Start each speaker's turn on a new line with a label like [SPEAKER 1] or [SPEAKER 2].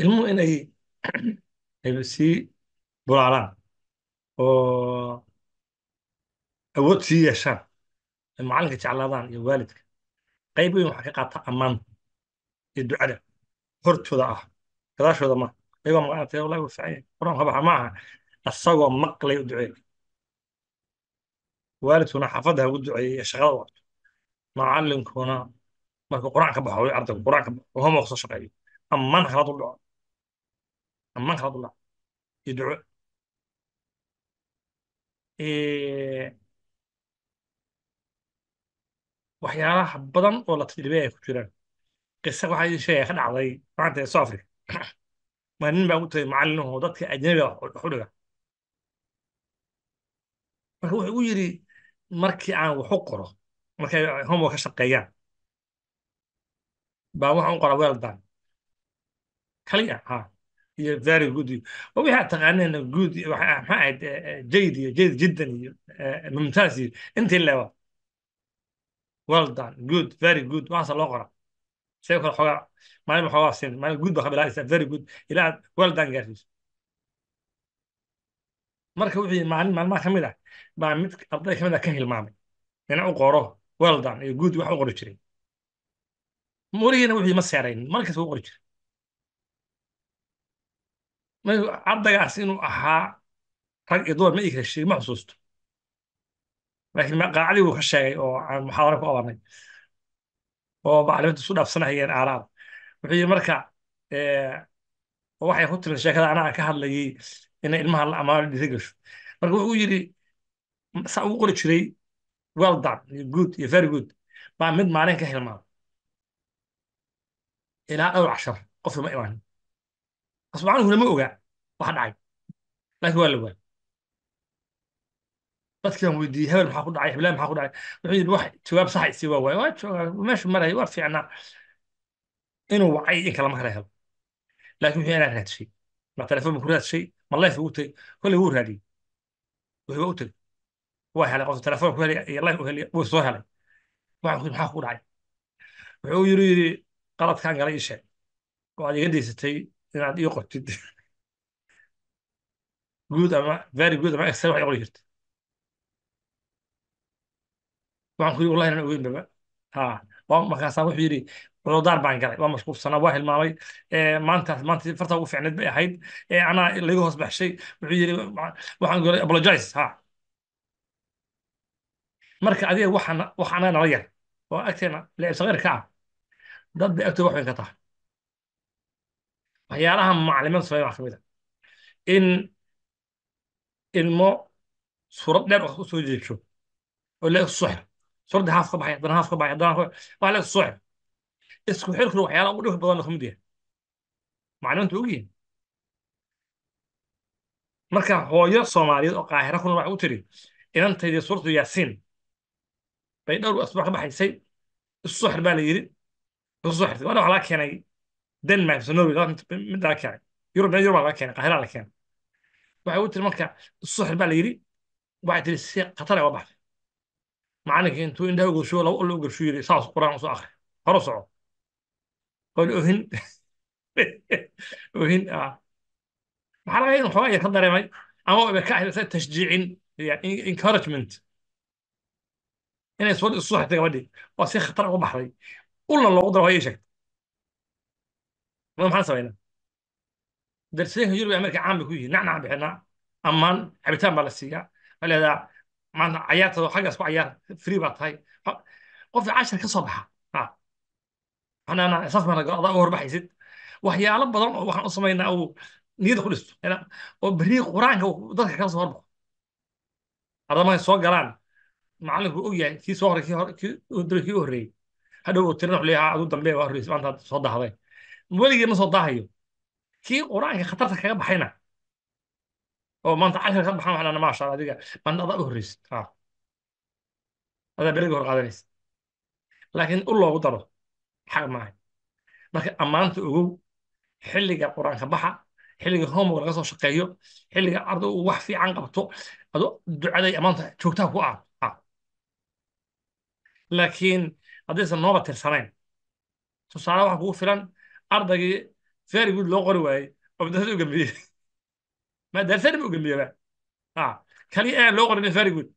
[SPEAKER 1] ilmuhu inay sii bulaalaan oo awood sii yeeshaan macallinka jeclaadaan iyo waalidka qayb weyn waxaa ka qaata ammaanta iyo ducada hortooda ah gadaashooda ma ayagoo maqaanatee wallahi wuu fican yahay quraan habaxa ma aha asagoo maqlay u duceey waalidkuna xafadda hagu duceeyey iyo shaqada u qabto macallinkuna marku quraan ka baxo ardagu quraan ka baxo homework shaqeeyo أمن هذا الله أمن هذا الله يدعو إيه. وحيارة بدن ولا تدبيه كتيران قصة واحد شيء خد عضي ما أنت سافري ما نبى أقول تي معلم هو ضد أجنبي حلوة ما هو يجري مركي عن وحقره مركي هم وكشف قيام بعوضهم قرابة الدان kaliya iyo very good waxaa taqaaneen good maxaa ahayd jayd iyo jayd jiddan iyo mumtaaz iyo intii lewa well done good very good waxaasa loo qora see kale xoogaa maalin xoogaa siin maalin good baa ka bilaadaysa very good ilaa well done gaarsiiso marka wuxuu maalin maalmaha ka ah baa mid arday ka mid ka hilmaamay u qoro well done iyo good wax u qori jiray murigiina wuxuu ma seeraynin markas wuu qori jiray cabdagaas inuu ahaa rag iyo dumar ma ikala ma xusuusto lakin qaacadii buu ka sheegay oo aan muxaadara ku abarnay oo maclimintu isu dhaafsanayeen aaraab wuxuu yidhi marka waxay ku tirin sheekada anaa ka hadlayay inay ilmaha la amaano dhiiri gasho marka wuxuu yidhi saa ugu qori jiray well done iyo good iyo very good baa mid maalin ka hilmaama ilaa dhowr cashar qofka ma imaanin asbacanuhuna ma ogaa waxa dhacay laakiin waa la waay dadkan weydiiyey hebel maxaa ku dhacay heblaan maxaa ku dhacay wuxuu yidhi wax jawaab saxa ah isii waa waay waa joogaa maray waa fiicnaa inuu wacay in kale helo laakiin wuxuu inaan raadshay ma telefoon ku raadshay ma life ugu tegey kolley wuu raadiyey wixii u tegey waa helay qof telefoon ku helay iyo life u helay wuu soo helay waxaan ku maxaa ku dhacay wuxuu yidhi yidhi qaladkaan galay ii oo aad iga daysatay inaad ii qortid good ama very good ama excellent wax ii qori jirta waxaan kuyi wallahi inaan ogeynbaba ha markaasaa wuxuu yidhi cududaar baan galay waa mashquulsanaa waa hilmaamay maantaas eh, maanta farta ugu fiicneed bay ahayd eh, anaa laga hoos baxshay wuxuu yidhi waxaan golay apologize ha marka adiga wax anaga nala yar oo agteena leebsaqayr ka ah dad bay agtooda wax weyn ka tahay waxyaalaha macalimiinta sameyn waxaa kamid a ah. in ilmo suurad dheer wax usoo jeegsho oo la isku soo xir ka baxay haddana haaf ka baxay haddana wax la isku soo xir isku xirku waxyaalaha ugu dhibka badan ka mid yahay macalimiintu ogyihin marka hooyo soomaaliyeed oo qaahira kuna waxa u tiri inantaydii suuratu yaasiin bay dhowr asbuuc ka baxaysay isku soo baa la yidhi isku soo xirtay waana wax laga keenay denmark mise norway mid lala keenay yurub yuruba laga keenay qahira la keenay waxay u tiri marka isu soxir baa la yidhi waxay tiri si khatar ay uga baxday macallinkii intuu indhaha ogolshiyo laba ol ogolshiyo yidhi saas quraan usoo akhri hore soco qol ohin ohin ah maxaa laga in xoogaa yarka dareemay ka ahaysa tashjiicin encouragement inay soo isu soxirtay gabadhii waa si khatar uga baxday ulna loogu ma maxaan samaynaa darsiyeenka yurub amerika caan bay ku yihiin nacnacaan bixinaa ammaan cabitaan baa la siiyaa ma leedaa maanta cayaartada xaggaas ku cayaar free baa tahay qof cashir ka soo baxa waxaana saas baan adaa uga horbaxaysid waxyaalo badan oo waxaan u samaynaa uu niyadda ku dhisto oo berri qur-aanka dadka kala soo horbaxo ardamaha soo galaan macallinku og yahay kii soo horey kii hore kii u horreeyey hadhow tirada wuxuu leeyahay aduu dambe waa horreysay weligii ma soo daahayo kii qur-aanka khatarta kaga baxayna oo maanta cashir ka baxaan waxaan maasha adiga maanta adaa u horreysid adaa beriga hor qaadanaysa laakiin u loogu daro xaq maaha marka ammaanta ogow xilliga qur-aanka baxa xilliga homework laga soo shaqeeyo xilliga arda uu wax fiican qabto adoo ducaday ammaanta joogtaha ku a laakiin haddaysan nooba tirsanayn tusaale waxa kugu filan ardaygii very good loo qori waayey oo madrasada u gembiyey madrasada bu gembiyey kali aan loo qorin very good